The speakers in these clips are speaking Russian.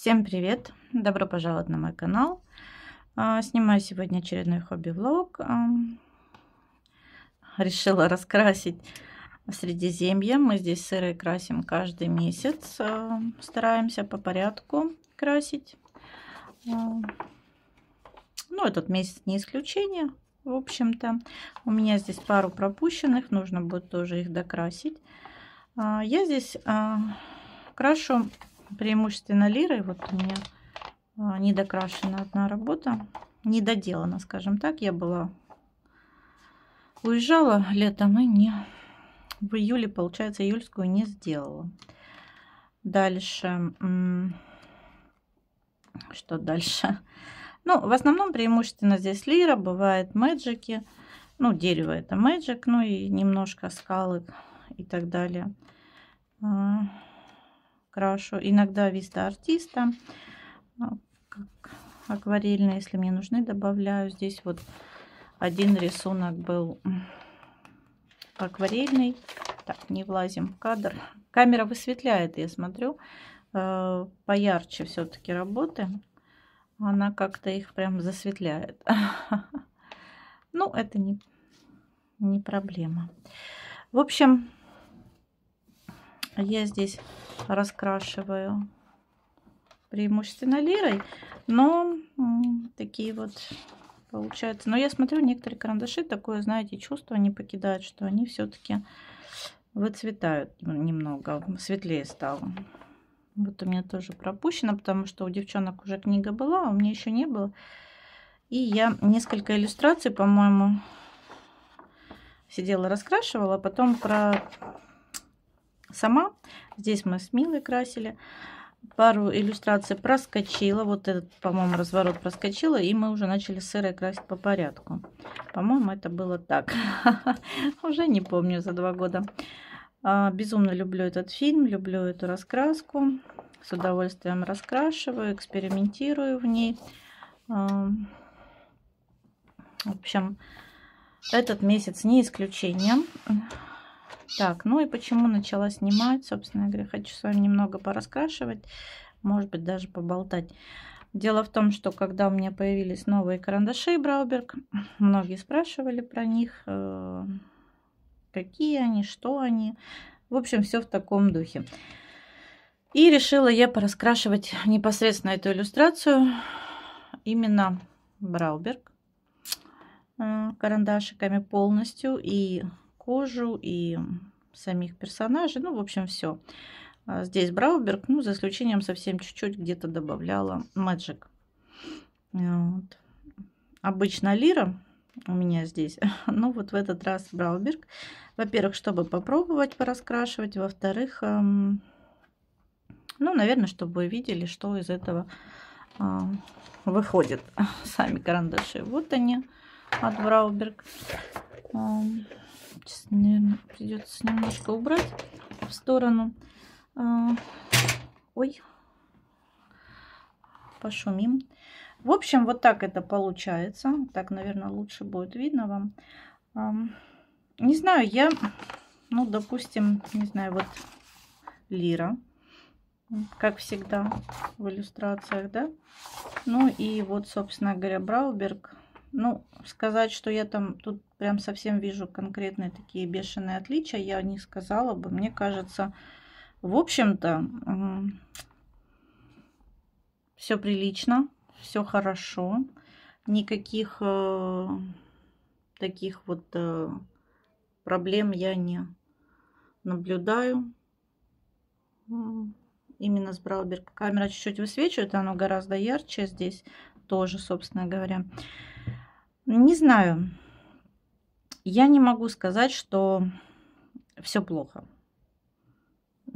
Всем привет! Добро пожаловать на мой канал. А, снимаю сегодня очередной хобби-влог. Решила раскрасить Средиземье. Мы здесь сырые красим каждый месяц. А, стараемся по порядку красить. А, ну, этот месяц не исключение, в общем-то. У меня здесь пару пропущенных, нужно будет тоже их докрасить. Я здесь крашу преимущественно лирой. Вот у меня а, недокрашена одна работа, недоделана, скажем так. Я была, уезжала летом и не в июле, получается, июльскую не сделала. Дальше, что дальше? Ну, в основном преимущественно здесь лира, бывает мэджики. Ну, дерево это мэджик, ну и немножко скалы и так далее. А, крашу. Иногда виста артиста, ну, как акварельные, если мне нужны, добавляю. Здесь вот один рисунок был акварельный. Так, не влазим в кадр. Камера высветляет, я смотрю, э, поярче все-таки работы. Она как-то их прям засветляет. Ну, это не, не проблема. В общем, я здесь раскрашиваю преимущественно лирой, но такие вот получаются. Но я смотрю, некоторые карандаши такое, знаете, чувство не покидают, что они все-таки выцветают немного, светлее стало. Вот у меня тоже пропущено, потому что у девчонок уже книга была, а у меня еще не было. И я несколько иллюстраций, по-моему, сидела раскрашивала, а потом про сама. Здесь мы с Милой красили. Пару иллюстраций проскочила. Вот этот, по-моему, разворот проскочила. И мы уже начали сырой красить по порядку. По-моему, это было так. Уже не помню за два года. А, безумно люблю этот фильм, люблю эту раскраску. С удовольствием раскрашиваю, экспериментирую в ней. А, в общем, этот месяц не исключением. Так, ну и почему начала снимать, собственно говоря, хочу с вами немного пораскрашивать, может быть, даже поболтать. Дело в том, что когда у меня появились новые карандаши Брауберг, многие спрашивали про них, э, какие они, что они. В общем, все в таком духе. И решила я пораскрашивать непосредственно эту иллюстрацию именно Брауберг э, карандашиками полностью и кожу и самих персонажей. Ну, в общем, все. А здесь Брауберг, ну, за исключением совсем чуть-чуть где-то добавляла Magic. Вот. Обычно Лира у меня здесь, ну вот в этот раз Брауберг. Во-первых, чтобы попробовать пораскрашивать, во-вторых, эм, ну, наверное, чтобы вы видели, что из этого э, выходит. Сами карандаши. Вот они от Брауберг. Эм, наверное, придется немножко убрать в сторону. А, ой, пошумим. В общем, вот так это получается. Так, наверное, лучше будет видно вам. Не знаю, я, ну, допустим, не знаю, вот лира, как всегда в иллюстрациях, да. Ну и вот, собственно говоря, Брауберг. Ну, сказать, что я там тут прям совсем вижу конкретные такие бешеные отличия, я не сказала бы. Мне кажется, в общем-то, все прилично, все хорошо. Никаких э, таких вот э, проблем я не наблюдаю. Именно с Брауберг. Камера чуть-чуть высвечивает, оно гораздо ярче здесь тоже, собственно говоря. Не знаю я не могу сказать, что все плохо.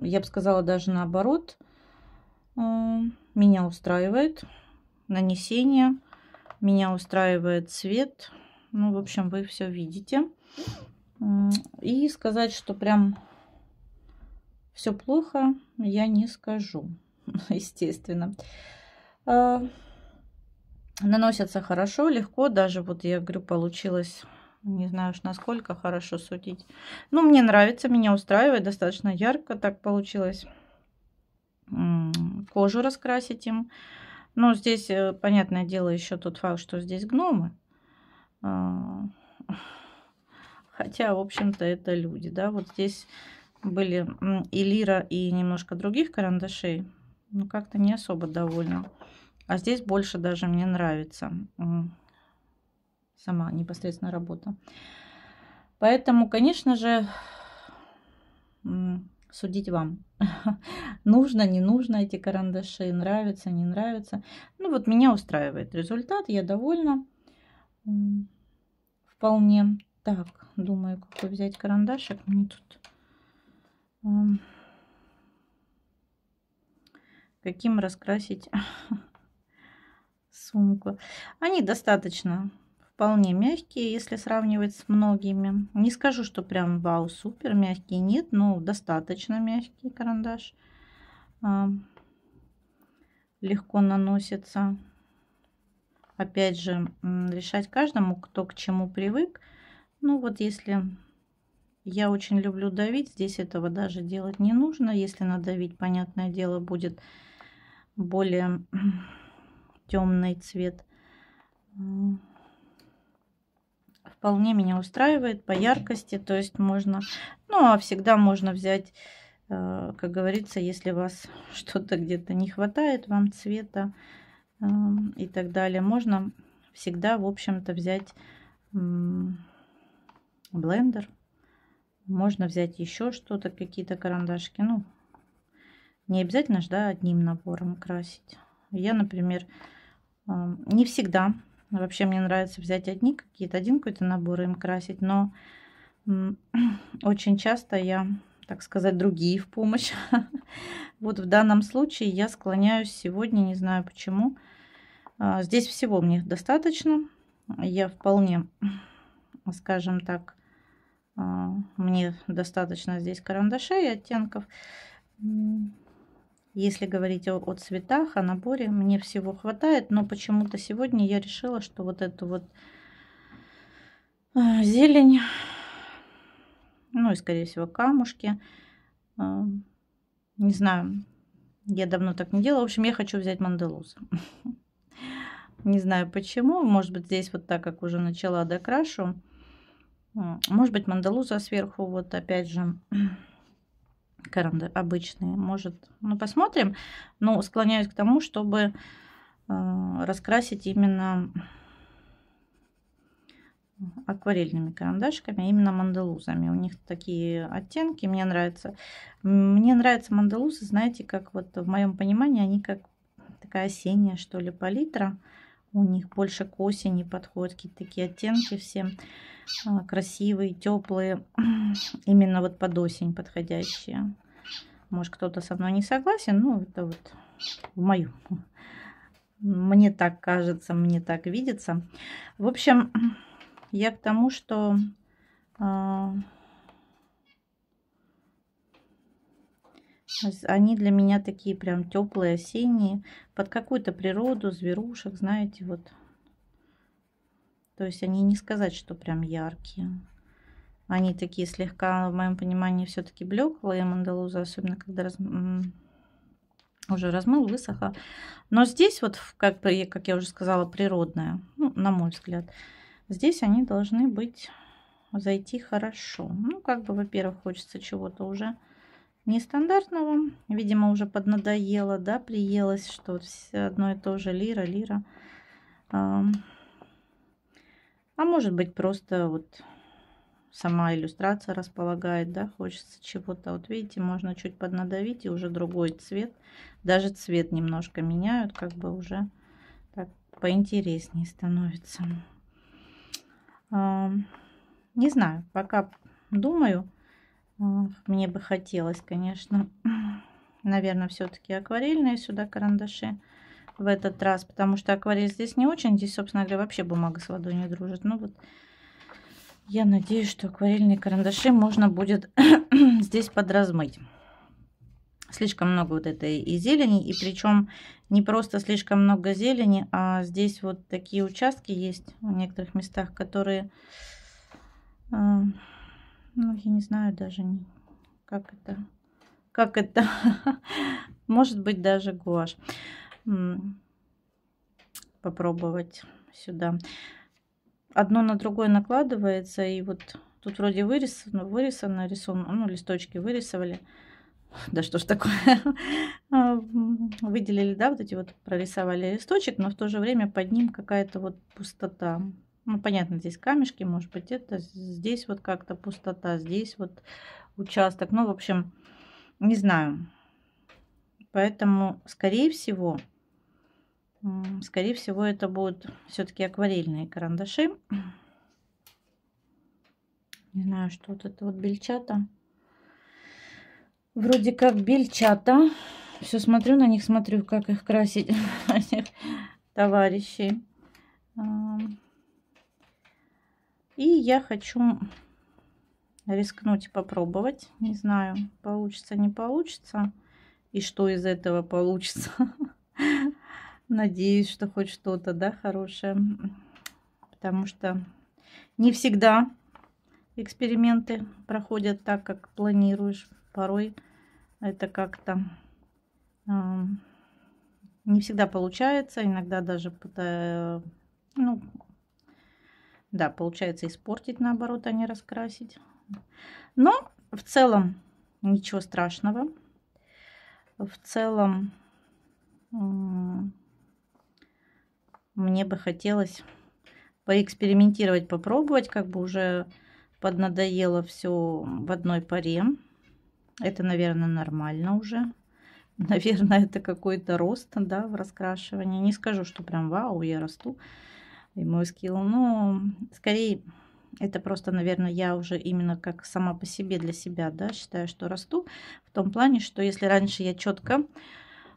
Я бы сказала даже наоборот. Э, меня устраивает нанесение, меня устраивает цвет. Ну, в общем, вы все видите. Э, и сказать, что прям все плохо, я не скажу, естественно. Э, наносятся хорошо, легко. Даже вот я говорю, получилось не знаю уж насколько хорошо судить. Но ну, мне нравится, меня устраивает. Достаточно ярко так получилось. Кожу раскрасить им. Но ну, здесь, э, понятное дело, еще тот факт, что здесь гномы. А, хотя, в общем-то, это люди, да. Вот здесь были и лира, и немножко других карандашей. Ну, как-то не особо довольна. А здесь больше даже мне нравится сама непосредственно работа. Поэтому, конечно же, судить вам. нужно, не нужно эти карандаши, нравится, не нравится. Ну вот меня устраивает результат, я довольна вполне. Так, думаю, какой взять карандашик. Мне тут каким раскрасить сумку. Они достаточно вполне мягкие, если сравнивать с многими. Не скажу, что прям вау, супер мягкий, нет, но достаточно мягкий карандаш. А, легко наносится. Опять же, решать каждому, кто к чему привык. Ну вот если я очень люблю давить, здесь этого даже делать не нужно. Если надавить, понятное дело, будет более темный цвет вполне меня устраивает по яркости. То есть можно, ну а всегда можно взять, э, как говорится, если вас что-то где-то не хватает, вам цвета эм, и так далее. Можно всегда, в общем-то, взять блендер. Можно взять еще что-то, какие-то карандашки. Ну, не обязательно же, да, одним набором красить. Я, например, эм, не всегда Вообще мне нравится взять одни какие-то, один какой-то набор им красить, но очень часто я, так сказать, другие в помощь. Вот в данном случае я склоняюсь сегодня, не знаю почему. А, здесь всего мне достаточно. Я вполне, скажем так, а, мне достаточно здесь карандашей и оттенков. Если говорить о, о цветах, о наборе, мне всего хватает, но почему-то сегодня я решила, что вот эту вот э, зелень, ну и, скорее всего, камушки, э, не знаю, я давно так не делала. В общем, я хочу взять манделузу. Не знаю почему. Может быть, здесь вот так, как уже начала докрашу. Может быть, мандалуза сверху, вот опять же. Кэронды обычные. Может, ну, посмотрим. Но склоняюсь к тому, чтобы э, раскрасить именно акварельными карандашками а именно манделузами. У них такие оттенки, мне нравятся. Мне нравятся манделузы, знаете, как вот в моем понимании, они как такая осенняя, что ли, палитра. Э, у них больше к осени подходят какие-то такие оттенки все а, красивые, теплые, именно вот под осень подходящие. Может, кто-то со мной не согласен, но это вот в мою. Мне так кажется, мне так видится. В общем, я к тому, что а, Они для меня такие прям теплые, осенние, под какую-то природу, зверушек, знаете, вот. То есть они не сказать, что прям яркие. Они такие слегка, в моем понимании, все-таки блеклые мандалузы, особенно когда раз... уже размыл, высохла. Но здесь вот, как, как я уже сказала, природная, ну, на мой взгляд. Здесь они должны быть, зайти хорошо. Ну, как бы, во-первых, хочется чего-то уже нестандартного. Видимо, уже поднадоело, да, приелось, что все одно и то же лира, лира. А, может быть, просто вот сама иллюстрация располагает, да, хочется чего-то. Вот видите, можно чуть поднадавить и уже другой цвет. Даже цвет немножко меняют, как бы уже так поинтереснее становится. не знаю, пока думаю. Мне бы хотелось, конечно, наверное, все-таки акварельные сюда карандаши в этот раз, потому что акварель здесь не очень. Здесь, собственно говоря, вообще бумага с водой не дружит. Ну вот, я надеюсь, что акварельные карандаши можно будет здесь подразмыть. Слишком много вот этой и зелени, и причем не просто слишком много зелени, а здесь вот такие участки есть в некоторых местах, которые а, ну, я не знаю даже, как это, как это, может быть, даже гуашь. Попробовать сюда. Одно на другое накладывается, и вот тут вроде вырисовано, ну, вырисовано, рисун, ну, листочки вырисовали. Да что ж такое? А, выделили, да, вот эти вот прорисовали листочек, но в то же время под ним какая-то вот пустота. Ну, понятно, здесь камешки, может быть, это здесь вот как-то пустота, здесь вот участок. Ну, в общем, не знаю. Поэтому, скорее всего, скорее всего, это будут все-таки акварельные карандаши. Не знаю, что вот это вот бельчата. Вроде как бельчата. Все смотрю на них, смотрю, как их красить, товарищи. И я хочу рискнуть попробовать. Не знаю, получится, не получится. И что из этого получится. Надеюсь, что хоть что-то, да, хорошее. Потому что не всегда эксперименты проходят так, как планируешь. Порой это как-то э, не всегда получается. Иногда даже ну, да, получается испортить наоборот, а не раскрасить. Но в целом ничего страшного. В целом мне бы хотелось поэкспериментировать, попробовать, как бы уже поднадоело все в одной паре. Это, наверное, нормально уже. Наверное, это какой-то рост, да, в раскрашивании. Не скажу, что прям вау, я расту и мой скилл. Ну, скорее, это просто, наверное, я уже именно как сама по себе для себя, да, считаю, что расту. В том плане, что если раньше я четко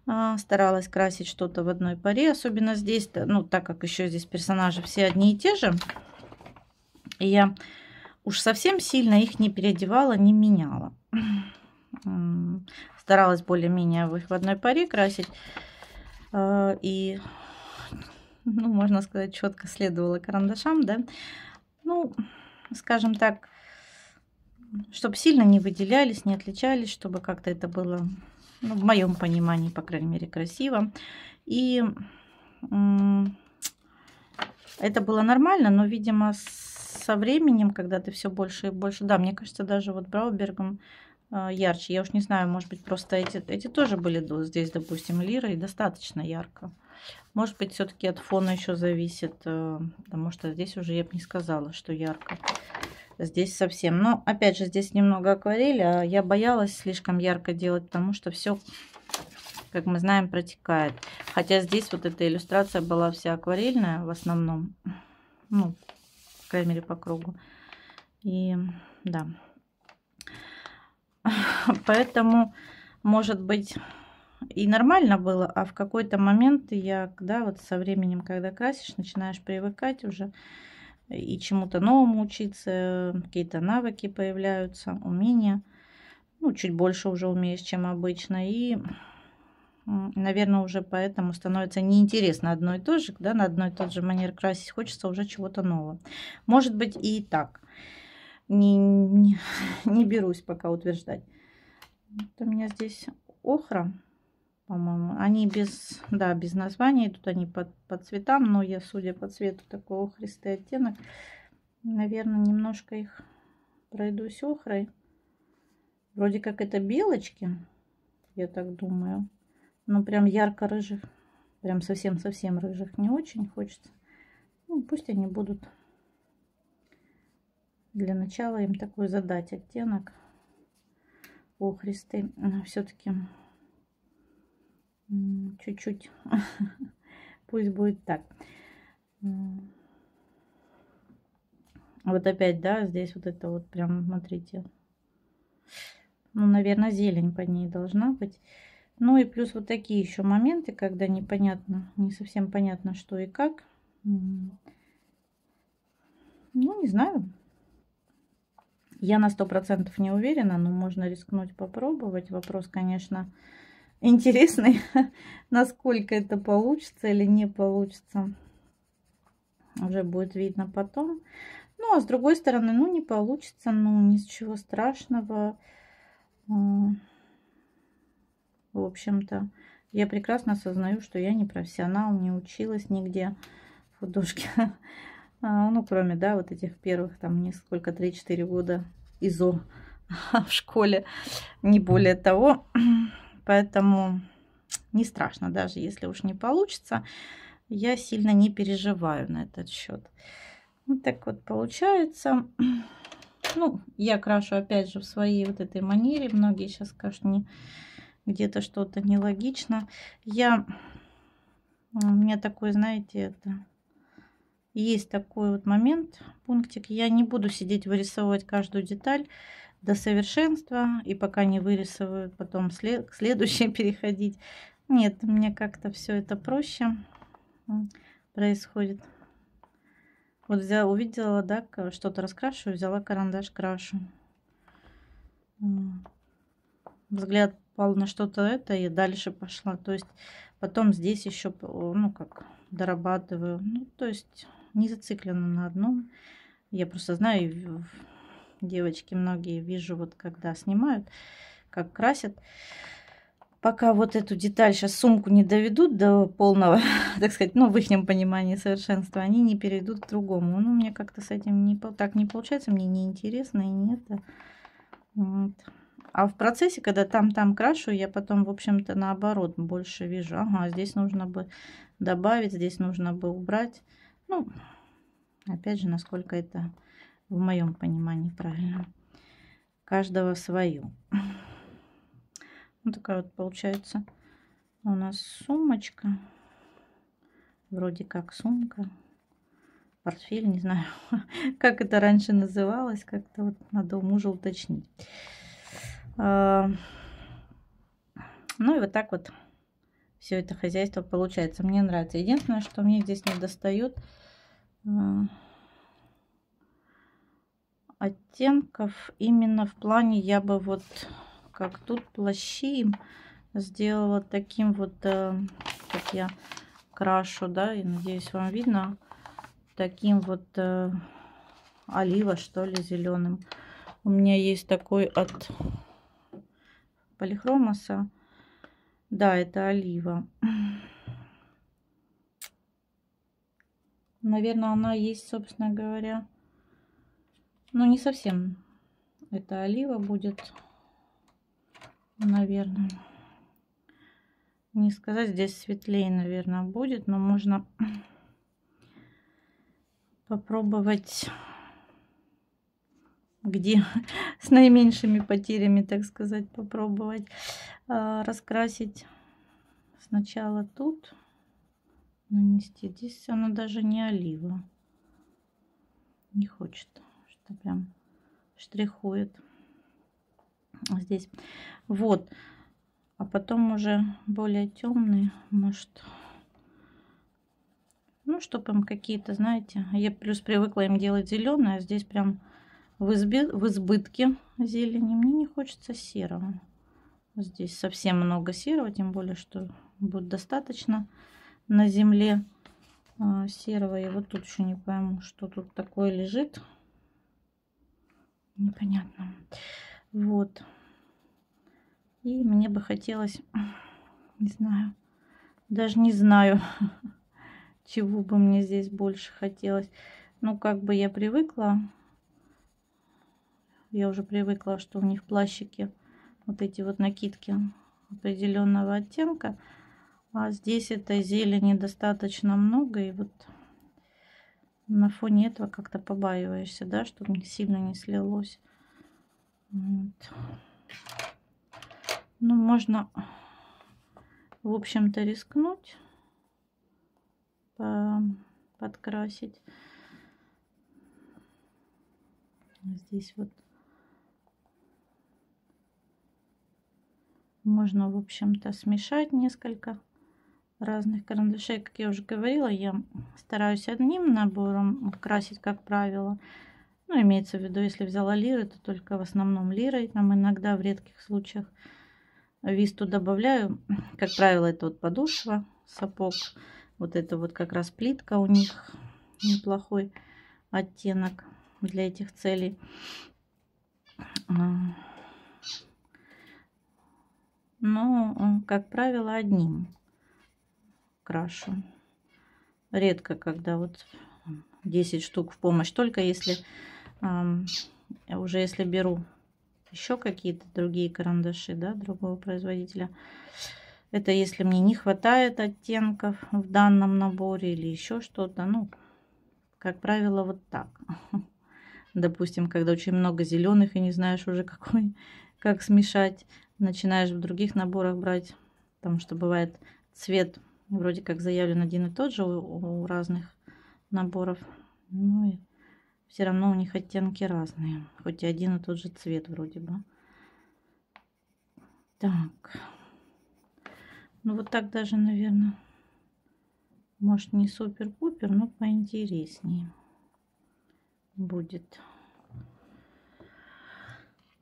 а, старалась красить что-то в одной паре, особенно здесь, ну, так как еще здесь персонажи все одни и те же, и я уж совсем сильно их не переодевала, не меняла. Старалась более-менее в их в одной паре красить. А, и ну, можно сказать, четко следовала карандашам, да. Ну, скажем так, чтобы сильно не выделялись, не отличались, чтобы как-то это было, ну, в моем понимании, по крайней мере, красиво. И это было нормально, но, видимо, со временем, когда ты все больше и больше... Да, мне кажется, даже вот Браубергом э, ярче. Я уж не знаю, может быть, просто эти, эти тоже были здесь, допустим, лирой достаточно ярко. Может быть, все-таки от фона еще зависит, э, потому что здесь уже я бы не сказала, что ярко. Здесь совсем. Но, опять же, здесь немного акварели, а я боялась слишком ярко делать, потому что все, как мы знаем, протекает. Хотя здесь вот эта иллюстрация была вся акварельная в основном. Ну, по крайней мере, по кругу. И да. Поэтому, может быть и нормально было, а в какой-то момент я, когда вот со временем, когда красишь, начинаешь привыкать уже и чему-то новому учиться, какие-то навыки появляются, умения, ну, чуть больше уже умеешь, чем обычно, и, наверное, уже поэтому становится неинтересно одно и то же, да, на одной и тот же манер красить, хочется уже чего-то нового. Может быть, и так. Не, не, не берусь пока утверждать. Вот у меня здесь охра по-моему. Они без, да, без названия идут, они по, по цветам, но я, судя по цвету такого христый оттенок, наверное, немножко их пройдусь охрой. Вроде как это белочки, я так думаю. Но прям ярко-рыжих, прям совсем-совсем рыжих не очень хочется. Ну, пусть они будут. Для начала им такой задать оттенок охристый. Все-таки чуть-чуть, пусть будет так. Вот опять, да, здесь вот это вот прям, смотрите. Ну, наверное, зелень по ней должна быть. Ну и плюс вот такие еще моменты, когда непонятно, не совсем понятно, что и как. Ну, не знаю. Я на сто процентов не уверена, но можно рискнуть попробовать. Вопрос, конечно, интересно, насколько это получится или не получится. Уже будет видно потом. Ну, а с другой стороны, ну, не получится, ну, чего страшного. А, в общем-то, я прекрасно осознаю, что я не профессионал, не училась нигде в художке. А, ну, кроме, да, вот этих первых, там, несколько, 3-4 года ИЗО а, в школе, не более того. Поэтому не страшно, даже если уж не получится. Я сильно не переживаю на этот счет. Вот так вот получается. Ну, я крашу опять же в своей вот этой манере. Многие сейчас скажут, не, где-то что-то нелогично. Я, у меня такой, знаете, это, есть такой вот момент, пунктик. Я не буду сидеть вырисовывать каждую деталь до совершенства и пока не вырисовывают потом след к следующей переходить. Нет, мне как-то все это проще происходит. Вот взяла, увидела, да, что-то раскрашиваю, взяла карандаш, крашу. Взгляд пал на что-то это и дальше пошла. То есть потом здесь еще, ну как, дорабатываю. Ну, то есть не зациклена на одном. Я просто знаю, Девочки многие, вижу, вот когда снимают, как красят. Пока вот эту деталь, сейчас сумку не доведут до полного, так сказать, ну, в их понимании совершенства, они не перейдут к другому. Ну, мне как-то с этим не, так не получается, мне не интересно и не это. Вот. А в процессе, когда там-там крашу, я потом, в общем-то, наоборот, больше вижу. Ага, здесь нужно бы добавить, здесь нужно бы убрать. Ну, опять же, насколько это в моем понимании правильно. Каждого свое. Вот такая вот получается у нас сумочка. Вроде как сумка. Портфель, не знаю, как это раньше называлось. Как-то вот надо у мужа уточнить. А, ну и вот так вот все это хозяйство получается. Мне нравится. Единственное, что мне здесь не достает, а, оттенков. Именно в плане я бы вот, как тут плащи им сделала таким вот, э, как я крашу, да, и надеюсь вам видно, таким вот э, олива, что ли, зеленым. У меня есть такой от полихромоса. Да, это олива. Наверное, она есть, собственно говоря. Ну, не совсем. Это олива будет, наверное. Не сказать, здесь светлее, наверное, будет, но можно попробовать где с наименьшими потерями, так сказать, попробовать а, раскрасить сначала тут нанести. Здесь она даже не олива, не хочет. Это прям штрихует здесь. Вот. А потом уже более темный, может... Ну, чтобы им какие-то, знаете, я плюс привыкла им делать зеленое, а здесь прям в, изби... в избытке зелени. Мне не хочется серого. Здесь совсем много серого, тем более, что будет достаточно на земле а, серого. и вот тут еще не пойму, что тут такое лежит непонятно. Вот. И мне бы хотелось, не знаю, даже не знаю, чего бы мне здесь больше хотелось. Ну, как бы я привыкла, я уже привыкла, что у них плащики, вот эти вот накидки определенного оттенка. А здесь этой зелени достаточно много, и вот на фоне этого как-то побаиваешься, да, чтобы сильно не слилось. Вот. Ну, можно, в общем-то, рискнуть, подкрасить. Здесь вот можно, в общем-то, смешать несколько разных карандашей, как я уже говорила, я стараюсь одним набором красить, как правило. Ну, имеется в виду, если взяла лиры, то только в основном лирой, там иногда в редких случаях висту добавляю. Как правило, это вот подушка, сапог, вот это вот как раз плитка у них, неплохой оттенок для этих целей. Но, как правило, одним крашу. Редко, когда вот 10 штук в помощь. Только если э, уже если беру еще какие-то другие карандаши, да, другого производителя. Это если мне не хватает оттенков в данном наборе или еще что-то. Ну, как правило, вот так. Допустим, когда очень много зеленых и не знаешь уже какой, как смешать, начинаешь в других наборах брать, потому что бывает цвет вроде как заявлен один и тот же у, у разных наборов. но ну и все равно у них оттенки разные, хоть и один и тот же цвет вроде бы. Так, ну вот так даже, наверное, может не супер-пупер, но поинтереснее будет.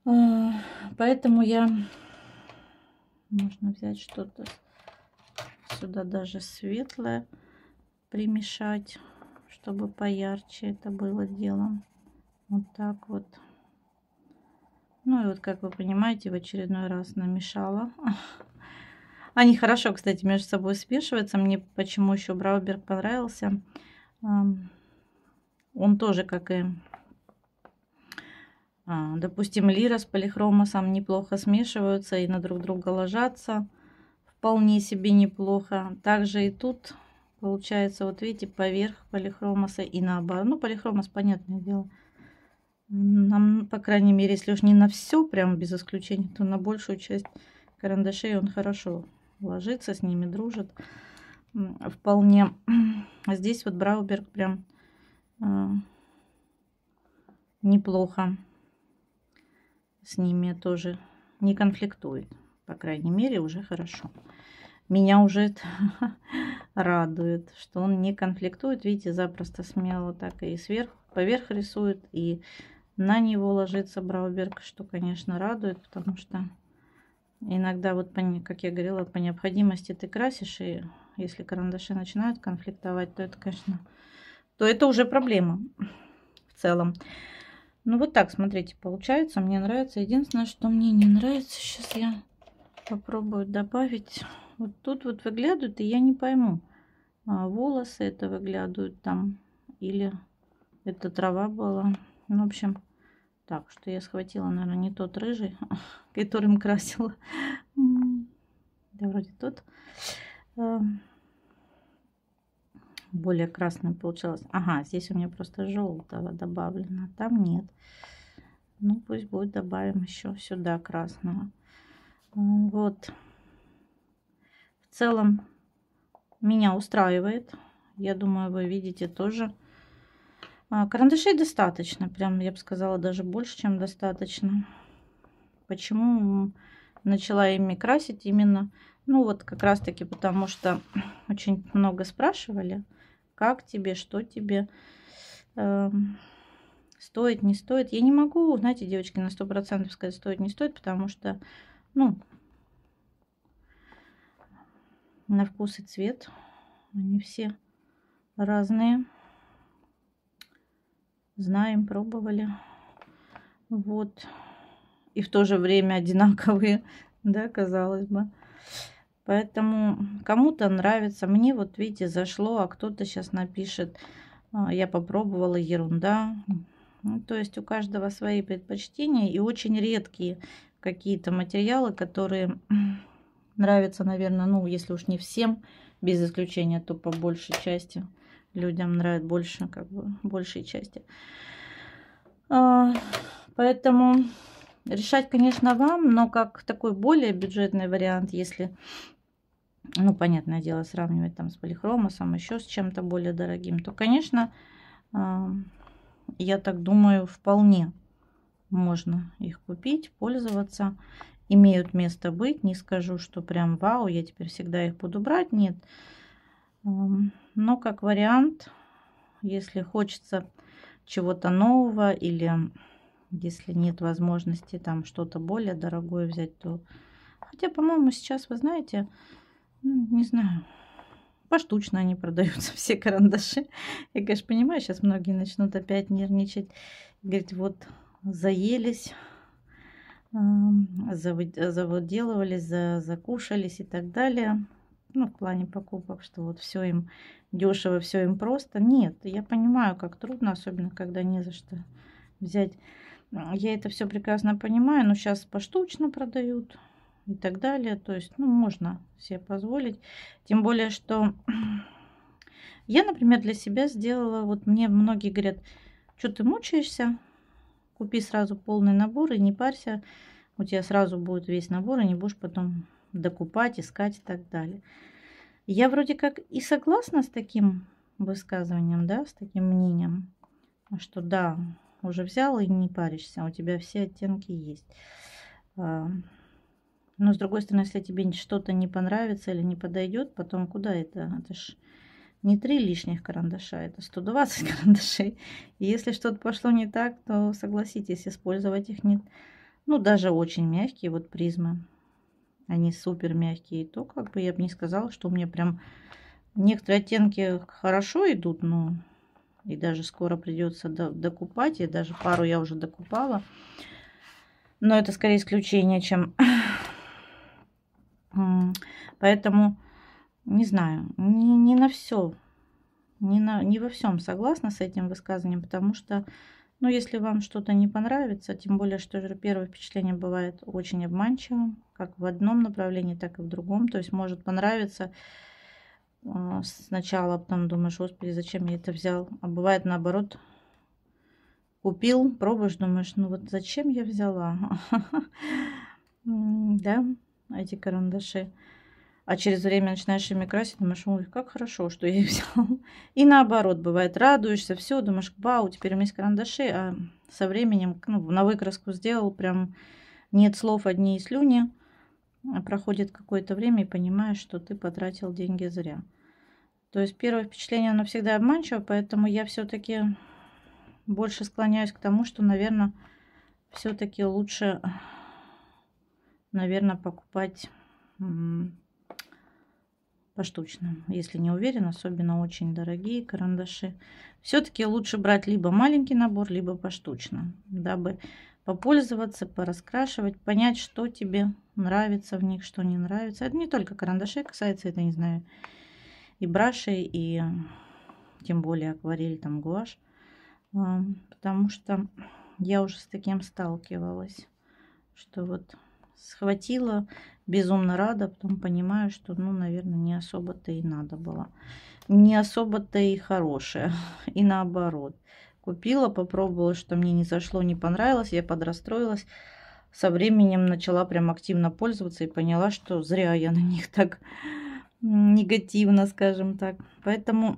Э, поэтому я можно взять что-то сюда даже светлое примешать, чтобы поярче это было делом. Вот так вот. Ну и вот, как вы понимаете, в очередной раз намешала. Они хорошо, кстати, между собой смешиваются. Мне почему еще Брауберг понравился. Он тоже, как и, а, допустим, лира с полихромосом неплохо смешиваются и на друг друга ложатся вполне себе неплохо. Также и тут получается, вот видите, поверх полихромоса и наоборот. Ну, полихромос, понятное дело. Нам, по крайней мере, если уж не на все, прям без исключения, то на большую часть карандашей он хорошо ложится, с ними дружит. Вполне. А здесь вот Брауберг прям э, неплохо с ними тоже не конфликтует. По крайней мере, уже хорошо. Меня уже это радует, что он не конфликтует. Видите, запросто смело так и сверху, поверх рисует, и на него ложится Брауберг, что, конечно, радует, потому что иногда, вот, по как я говорила, по необходимости ты красишь, и если карандаши начинают конфликтовать, то это, конечно, то это уже проблема в целом. Ну, вот так, смотрите, получается. Мне нравится. Единственное, что мне не нравится, сейчас я попробую добавить. Вот тут вот выглядывают, и я не пойму, а волосы это выглядывают там или это трава была. Ну, в общем, так, что я схватила, наверное, не тот рыжий, которым красила. Да, вроде тот. А, более красный получилось. Ага, здесь у меня просто желтого добавлено, а там нет. Ну, пусть будет добавим еще сюда красного. Вот. В целом меня устраивает. Я думаю, вы видите тоже. А, карандашей достаточно, прям, я бы сказала, даже больше, чем достаточно. Почему начала ими красить именно? Ну, вот как раз-таки потому, что очень много спрашивали, как тебе, что тебе, эм, стоит, не стоит. Я не могу, знаете, девочки, на 100% сказать, стоит, не стоит, потому что ну, на вкус и цвет. Они все разные. Знаем, пробовали. Вот. И в то же время одинаковые, да, казалось бы. Поэтому кому-то нравится. Мне вот, видите, зашло, а кто-то сейчас напишет, «А, я попробовала, ерунда. Ну, то есть у каждого свои предпочтения и очень редкие какие-то материалы, которые нравятся, наверное, ну, если уж не всем, без исключения, то по большей части людям нравится больше, как бы, большей части. А, поэтому решать, конечно, вам, но как такой более бюджетный вариант, если, ну, понятное дело, сравнивать там с полихромосом, еще с чем-то более дорогим, то, конечно, а, я так думаю, вполне можно их купить, пользоваться. Имеют место быть. Не скажу, что прям вау, я теперь всегда их буду брать. Нет. Эм, но как вариант, если хочется чего-то нового или если нет возможности там что-то более дорогое взять, то... Хотя, по-моему, сейчас, вы знаете, ну, не знаю, поштучно они продаются, все карандаши. Я, конечно, понимаю, сейчас многие начнут опять нервничать. Говорит, вот заелись, заводелывались, закушались и так далее. Ну, в плане покупок, что вот все им дешево, все им просто. Нет, я понимаю, как трудно, особенно когда не за что взять. Я это все прекрасно понимаю, но сейчас поштучно продают и так далее. То есть, ну, можно себе позволить. Тем более, что я, например, для себя сделала, вот мне многие говорят, что ты мучаешься, Купи сразу полный набор и не парься. У тебя сразу будет весь набор, и не будешь потом докупать, искать и так далее. Я вроде как и согласна с таким высказыванием, да, с таким мнением, что да, уже взял и не паришься, у тебя все оттенки есть. А, но с другой стороны, если тебе что-то не понравится или не подойдет, потом куда это? Это ж не три лишних карандаша, это 120 карандашей. И если что-то пошло не так, то согласитесь, использовать их нет. Ну, даже очень мягкие вот призмы. Они супер мягкие. То как бы я бы не сказала, что у меня прям... Некоторые оттенки хорошо идут, но... И даже скоро придется докупать. И даже пару я уже докупала. Но это скорее исключение, чем... Поэтому не знаю, не, не на все, не, на, не во всем согласна с этим высказыванием, потому что, ну, если вам что-то не понравится, тем более, что первое впечатление бывает очень обманчивым, как в одном направлении, так и в другом, то есть может понравиться а, сначала, а потом думаешь, господи, зачем я это взял, а бывает наоборот, купил, пробуешь, думаешь, ну вот зачем я взяла, да, эти карандаши а через время начинаешь ими красить, думаешь, ой, как хорошо, что я их взял. И наоборот, бывает, радуешься, все, думаешь, вау, теперь у меня есть карандаши, а со временем ну, на выкраску сделал, прям нет слов, одни и слюни. А проходит какое-то время и понимаешь, что ты потратил деньги зря. То есть первое впечатление, оно всегда обманчиво, поэтому я все-таки больше склоняюсь к тому, что, наверное, все-таки лучше, наверное, покупать поштучно, если не уверен, особенно очень дорогие карандаши. Все-таки лучше брать либо маленький набор, либо поштучно, дабы попользоваться, пораскрашивать, понять, что тебе нравится в них, что не нравится. Это не только карандаши касается, это, не знаю, и брашей, и тем более акварель, там гуашь, а, потому что я уже с таким сталкивалась, что вот схватила, безумно рада, потом понимаю, что, ну, наверное, не особо-то и надо было. Не особо-то и хорошее, и наоборот. Купила, попробовала, что мне не зашло, не понравилось, я подрастроилась. Со временем начала прям активно пользоваться и поняла, что зря я на них так негативно, скажем так. Поэтому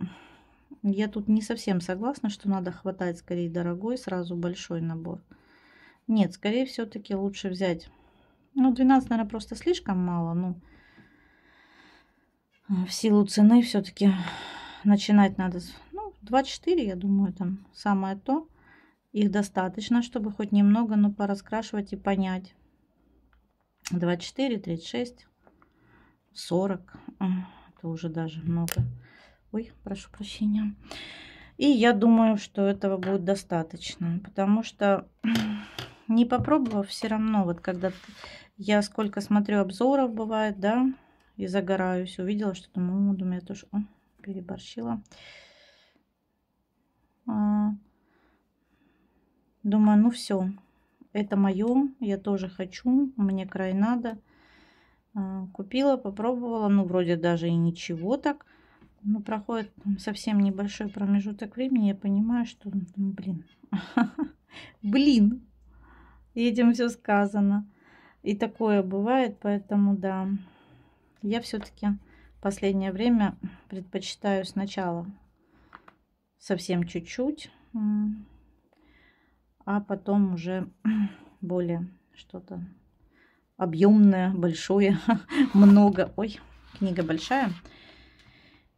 я тут не совсем согласна, что надо хватать скорее дорогой, сразу большой набор. Нет, скорее все-таки лучше взять ну, 12, наверное, просто слишком мало. Ну, в силу цены все-таки начинать надо. Ну, 24, я думаю, там самое то. Их достаточно, чтобы хоть немного, ну, пораскрашивать и понять. 24, 36, 40. Это уже даже много. Ой, прошу прощения. И я думаю, что этого будет достаточно, потому что не попробовав, все равно, вот когда я сколько смотрю обзоров бывает, да, и загораюсь. Увидела что-то, ну, думаю, я тоже о, переборщила. А, думаю, ну все, это мое, я тоже хочу, мне край надо. А, купила, попробовала, ну, вроде даже и ничего так. Ну, проходит совсем небольшой промежуток времени, я понимаю, что, ну, блин, блин, этим все сказано. И такое бывает, поэтому да. Я все-таки последнее время предпочитаю сначала совсем чуть-чуть, а потом уже более что-то объемное, большое, много. Ой, книга большая.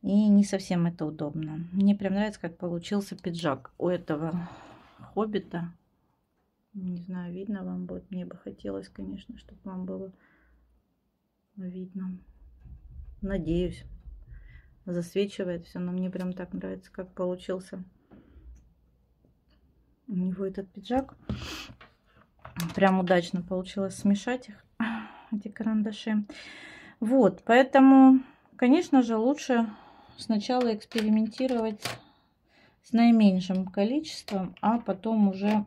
И не совсем это удобно. Мне прям нравится, как получился пиджак у этого хоббита. Не знаю, видно вам будет. Мне бы хотелось, конечно, чтобы вам было видно. Надеюсь. Засвечивает все, но мне прям так нравится, как получился у него этот пиджак. Прям удачно получилось смешать их, эти карандаши. Вот, поэтому, конечно же, лучше сначала экспериментировать с наименьшим количеством, а потом уже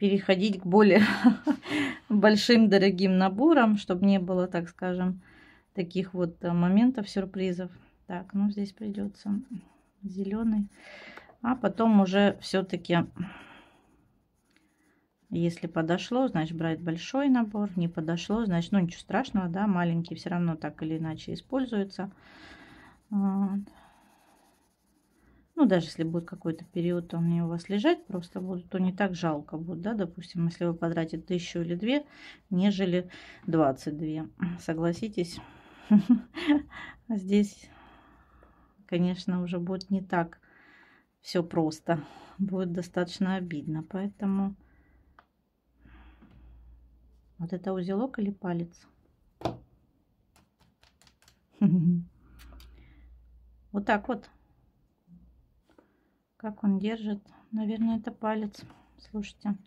переходить к более большим дорогим наборам, чтобы не было, так скажем, таких вот э, моментов, сюрпризов. Так, ну здесь придется зеленый. А потом уже все-таки, если подошло, значит брать большой набор. Не подошло, значит, ну ничего страшного, да, маленький все равно так или иначе используется. Вот. Ну, даже если будет какой-то период они у вас лежать, просто будут, то не так жалко будет, да, допустим, если вы потратите тысячу или две, нежели 22. Согласитесь, здесь, конечно, уже будет не так все просто, будет достаточно обидно, поэтому вот это узелок или палец? Вот так вот. Как он держит? Наверное, это палец. Слушайте.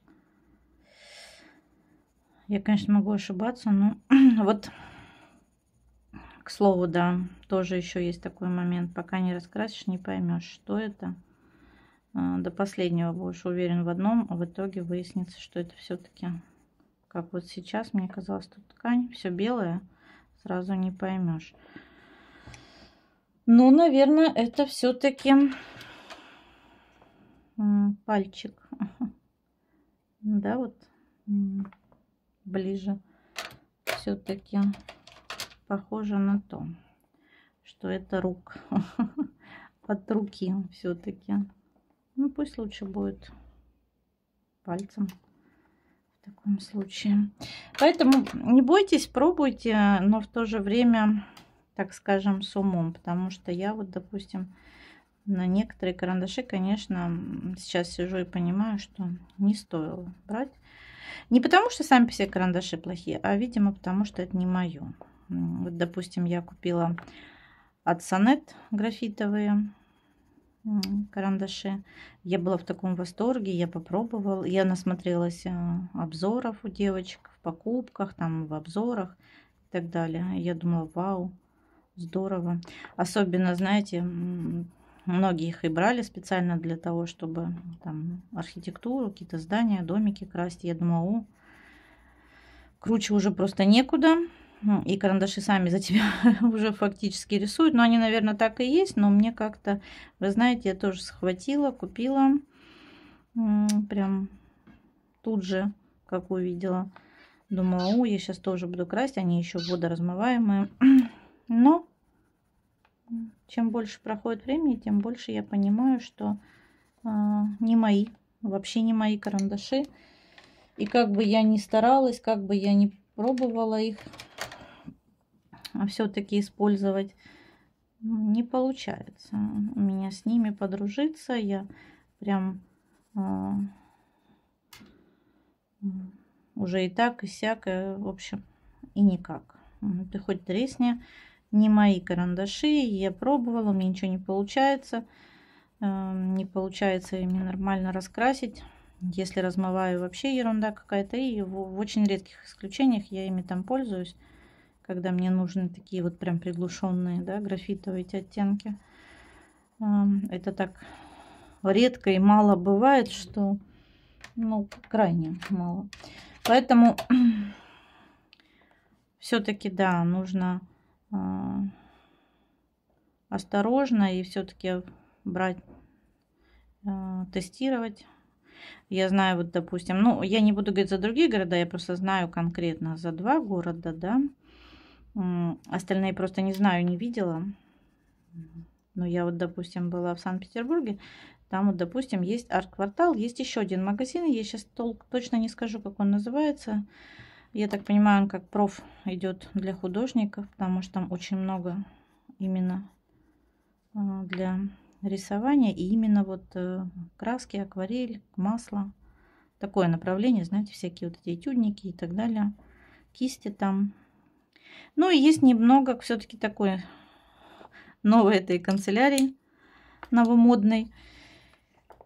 Я, конечно, могу ошибаться, но вот, к слову, да, тоже еще есть такой момент. Пока не раскрасишь, не поймешь, что это. А, до последнего будешь уверен в одном, а в итоге выяснится, что это все-таки, как вот сейчас, мне казалось, тут ткань, все белое, сразу не поймешь. Ну, наверное, это все-таки пальчик, да, вот ближе все-таки похоже на то, что это рук, от руки все-таки. Ну, пусть лучше будет пальцем в таком случае. Поэтому не бойтесь, пробуйте, но в то же время, так скажем, с умом, потому что я вот, допустим, на некоторые карандаши, конечно, сейчас сижу и понимаю, что не стоило брать. Не потому, что сами по себе карандаши плохие, а, видимо, потому что это не мое. Вот, допустим, я купила от Сонет графитовые карандаши. Я была в таком восторге, я попробовала, я насмотрелась э, обзоров у девочек в покупках, там в обзорах и так далее. Я думала, вау, здорово. Особенно, знаете, Многие их и брали специально для того, чтобы там архитектуру, какие-то здания, домики красить. Я думала, о, круче уже просто некуда. Ну, и карандаши сами за тебя уже фактически рисуют. Но они, наверное, так и есть. Но мне как-то, вы знаете, я тоже схватила, купила. Прям тут же, как увидела. Думала, о, я сейчас тоже буду красить. Они еще водоразмываемые. Но чем больше проходит времени, тем больше я понимаю, что э, не мои, вообще не мои карандаши. И как бы я ни старалась, как бы я ни пробовала их а все-таки использовать, не получается у меня с ними подружиться. Я прям э, уже и так, и всякое, в общем, и никак. Ты хоть тресни, не мои карандаши, я пробовала, у меня ничего не получается. Э, не получается ими нормально раскрасить. Если размываю, вообще ерунда какая-то. И в очень редких исключениях я ими там пользуюсь, когда мне нужны такие вот прям приглушенные, да, графитовые эти оттенки. Эм, это так редко и мало бывает, что, ну, крайне мало. Поэтому все-таки, да, нужно а, осторожно и все-таки брать, а, тестировать. Я знаю, вот, допустим, ну, я не буду говорить за другие города, я просто знаю конкретно за два города, да. Остальные просто не знаю, не видела. Но я вот, допустим, была в Санкт-Петербурге, там вот, допустим, есть арт-квартал, есть еще один магазин, я сейчас толк точно не скажу, как он называется. Я так понимаю, он как проф идет для художников, потому что там очень много именно а, для рисования. И именно вот э, краски, акварель, масло. Такое направление, знаете, всякие вот эти этюдники и так далее. Кисти там. Ну и есть немного все-таки такой новой этой канцелярии новомодной.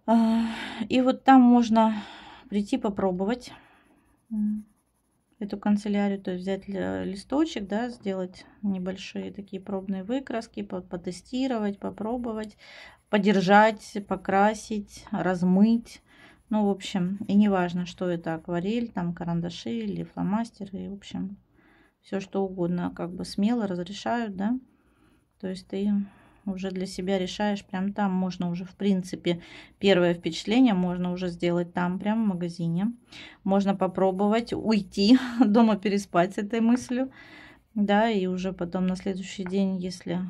А, и вот там можно прийти попробовать эту канцелярию, то есть взять листочек, да, сделать небольшие такие пробные выкраски, потестировать, попробовать, подержать, покрасить, размыть. Ну, в общем, и не важно, что это акварель, там карандаши или фломастеры, в общем, все что угодно, как бы смело разрешают, да. То есть ты уже для себя решаешь, прям там можно уже, в принципе, первое впечатление можно уже сделать там, прям в магазине. Можно попробовать уйти дома, переспать с этой мыслью, да, и уже потом на следующий день, если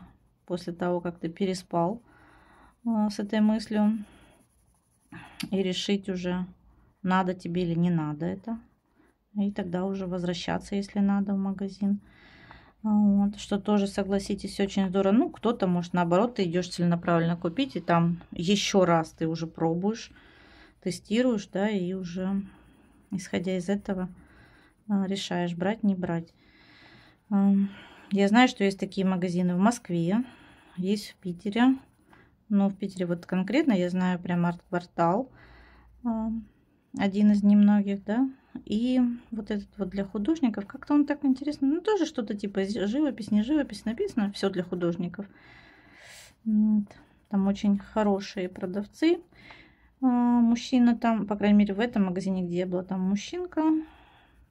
после того, как ты переспал э, с этой мыслью, и решить уже, надо тебе или не надо это. И тогда уже возвращаться, если надо, в магазин. Вот, что тоже, согласитесь, очень здорово. Ну, кто-то, может, наоборот, ты идешь целенаправленно купить, и там еще раз ты уже пробуешь, тестируешь, да, и уже, исходя из этого, а, решаешь, брать, не брать. Я знаю, что есть такие магазины в Москве, есть в Питере. Но в Питере вот конкретно я знаю прям арт-квартал, один из немногих, да, и вот этот вот для художников, как-то он так интересно, ну тоже что-то типа живопись, не живопись написано, все для художников. Вот. Там очень хорошие продавцы. А, мужчина там, по крайней мере в этом магазине, где я была, там мужчинка,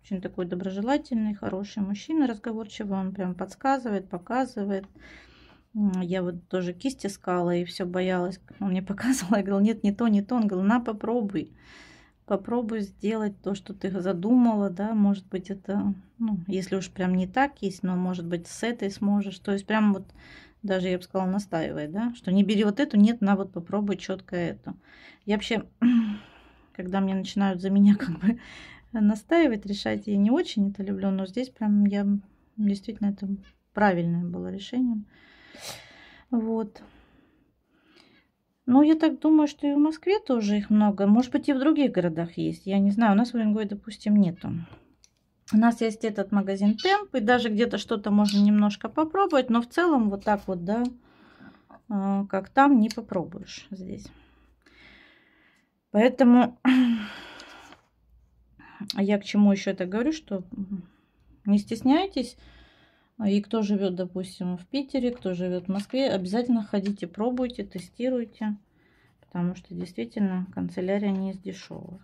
очень такой доброжелательный, хороший мужчина, разговорчивый, он прям подсказывает, показывает. Я вот тоже кисть искала и все боялась. Он мне показывал, я говорил, нет, не то, не то. Он говорил, на, попробуй попробуй сделать то, что ты задумала, да, может быть, это, ну, если уж прям не так есть, но, может быть, с этой сможешь, то есть прям вот даже, я бы сказала, настаивай, да, что не бери вот эту, нет, на вот попробуй четко эту. Я вообще, когда мне начинают за меня как бы настаивать, решать, я не очень это люблю, но здесь прям я действительно это правильное было решение. Вот. Ну, я так думаю, что и в Москве тоже их много. Может быть, и в других городах есть. Я не знаю, у нас в Уренгое, допустим, нету. У нас есть этот магазин Темп, и даже где-то что-то можно немножко попробовать, но в целом вот так вот, да, а, как там, не попробуешь здесь. Поэтому я к чему еще это говорю, что не стесняйтесь а, и кто живет, допустим, в Питере, кто живет в Москве, обязательно ходите, пробуйте, тестируйте, потому что действительно канцелярия не из дешевых.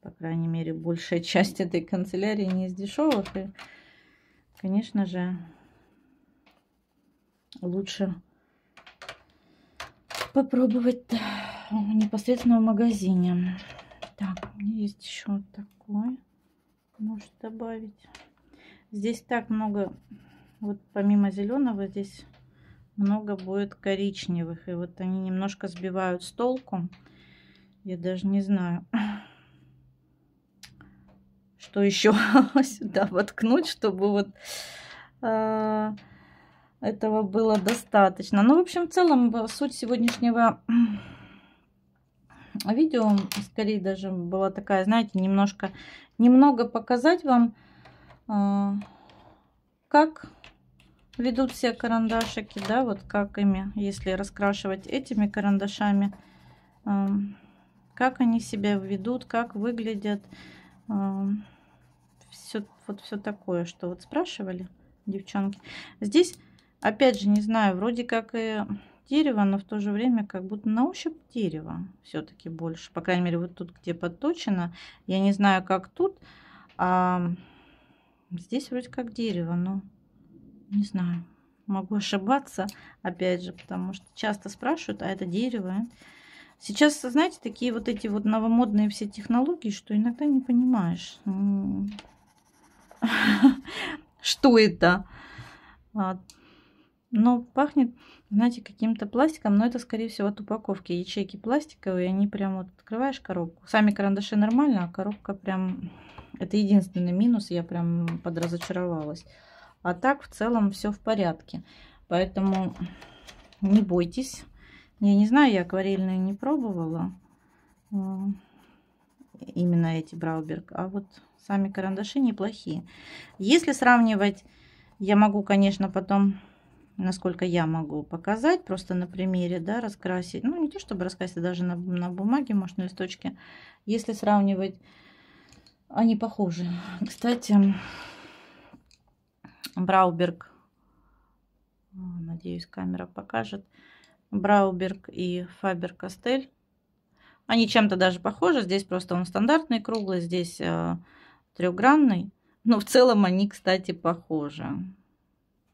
По крайней мере, большая часть этой канцелярии не из дешевых. И, конечно же, лучше попробовать непосредственно в магазине. Так, у меня есть еще вот такой. Может добавить. Здесь так много, вот помимо зеленого, здесь много будет коричневых. И вот они немножко сбивают с толку. Я даже не знаю, что еще сюда воткнуть, чтобы вот а, этого было достаточно. Но ну, в общем, в целом, э, суть сегодняшнего видео, скорее даже была такая, знаете, немножко, немного показать вам, а, как ведут все карандашики, да, вот как ими, если раскрашивать этими карандашами, а, как они себя ведут, как выглядят, а, все, вот все такое, что вот спрашивали девчонки. Здесь, опять же, не знаю, вроде как и дерево, но в то же время как будто на ощупь дерево все-таки больше. По крайней мере, вот тут, где подточено. Я не знаю, как тут. А Здесь вроде как дерево, но не знаю. Могу ошибаться, опять же, потому что часто спрашивают, а это дерево. А? Сейчас, знаете, такие вот эти вот новомодные все технологии, что иногда не понимаешь, что это. А, но пахнет, знаете, каким-то пластиком, но это, скорее всего, от упаковки. Ячейки пластиковые, они прям вот открываешь коробку. Сами карандаши нормально, а коробка прям это единственный минус, я прям подразочаровалась. А так в целом все в порядке. Поэтому не бойтесь. Я не знаю, я акварельные не пробовала. А, именно эти Брауберг. А вот сами карандаши неплохие. Если сравнивать, я могу, конечно, потом насколько я могу показать, просто на примере, да, раскрасить, ну, не то чтобы раскрасить, даже на, на бумаге, может, на листочке, если сравнивать они похожи. Кстати, Брауберг, надеюсь, камера покажет, Брауберг и Фабер Кастель. Они чем-то даже похожи. Здесь просто он стандартный, круглый, здесь э, трехгранный. Но в целом они, кстати, похожи.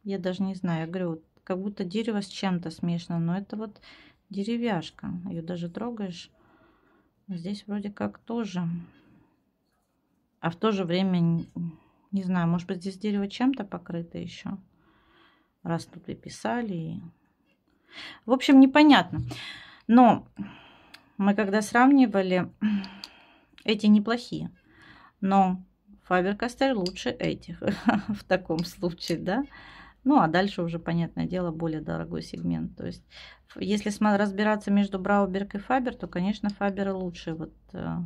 Я даже не знаю, я говорю, вот, как будто дерево с чем-то смешано, но это вот деревяшка. Ее даже трогаешь. А здесь вроде как тоже а в то же время, не знаю, может быть, здесь дерево чем-то покрыто еще, раз тут и писали. В общем, непонятно. Но мы когда сравнивали, эти неплохие, но Faber Castell лучше этих в таком случае, да? Ну, а дальше уже, понятное дело, более дорогой сегмент. То есть, если разбираться между Брауберг и Фабер, то, конечно, Фаберы лучше. Вот э,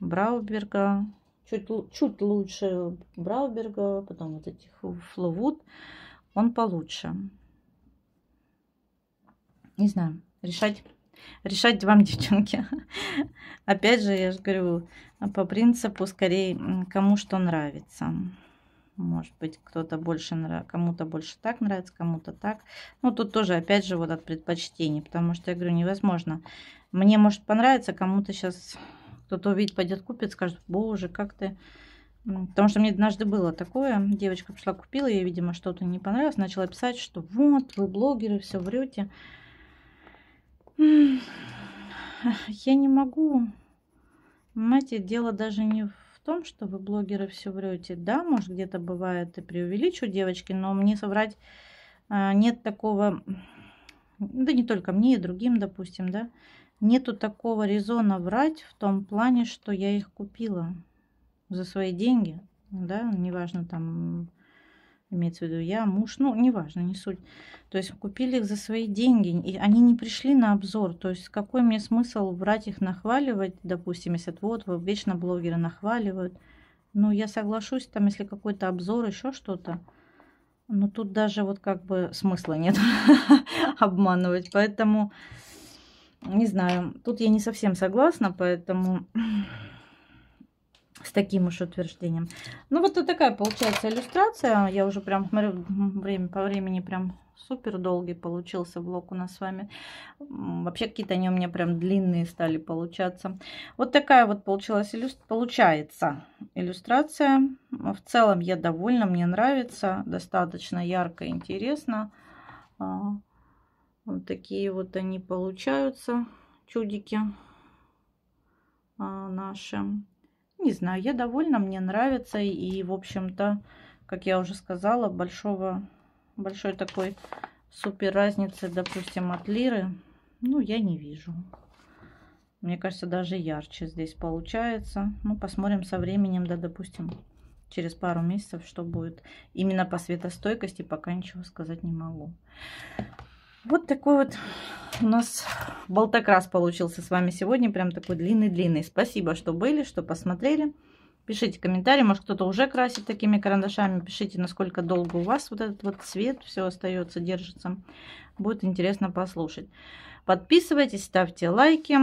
Брауберга Чуть, чуть лучше Брауберга, потом вот этих Фловуд. Он получше. Не знаю, решать решать вам, девчонки. Опять же, я же говорю, по принципу, скорее, кому что нравится. Может быть, кто-то больше кому-то больше так нравится, кому-то так. Ну, тут тоже, опять же, вот от предпочтений, потому что, я говорю, невозможно. Мне может понравиться, кому-то сейчас кто-то увидит, пойдет купит, скажет, боже, как ты... Потому что мне однажды было такое, девочка пришла, купила, ей, видимо, что-то не понравилось, начала писать, что вот, вы блогеры, все врете. Я не могу. Понимаете, дело даже не в том, что вы блогеры все врете. Да, может, где-то бывает и преувеличу девочки, но мне соврать а, нет такого... Да не только мне, и другим, допустим, да нету такого резона врать в том плане, что я их купила за свои деньги, да, неважно там, имеется в виду я, муж, ну, неважно, не суть. То есть купили их за свои деньги, и они не пришли на обзор, то есть какой мне смысл брать их, нахваливать, допустим, если вот вы вечно блогеры нахваливают, ну, я соглашусь, там, если какой-то обзор, еще что-то, но тут даже вот как бы смысла нет обманывать, поэтому не знаю, тут я не совсем согласна, поэтому с таким уж утверждением. Ну, вот такая получается иллюстрация. Я уже прям смотрю, время по времени прям супер долгий получился блок у нас с вами. Вообще какие-то они у меня прям длинные стали получаться. Вот такая вот получилась иллюст... получается иллюстрация. В целом я довольна, мне нравится. Достаточно ярко, интересно. А, вот такие вот они получаются, чудики а, наши. Не знаю, я довольна, мне нравится. И, в общем-то, как я уже сказала, большого, большой такой супер разницы, допустим, от лиры, ну, я не вижу. Мне кажется, даже ярче здесь получается. Ну, посмотрим со временем, да, допустим, через пару месяцев, что будет. Именно по светостойкости пока ничего сказать не могу. Вот такой вот у нас болтокрас получился с вами сегодня. Прям такой длинный-длинный. Спасибо, что были, что посмотрели. Пишите комментарии, может кто-то уже красит такими карандашами. Пишите, насколько долго у вас вот этот вот цвет все остается, держится. Будет интересно послушать. Подписывайтесь, ставьте лайки,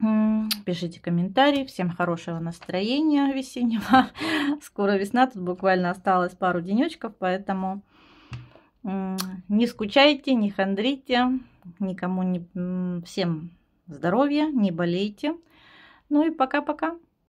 пишите комментарии. Всем хорошего настроения весеннего. Скоро весна, тут буквально осталось пару денечков, поэтому... Не скучайте, не хандрите, никому не... Всем здоровья, не болейте. Ну и пока-пока.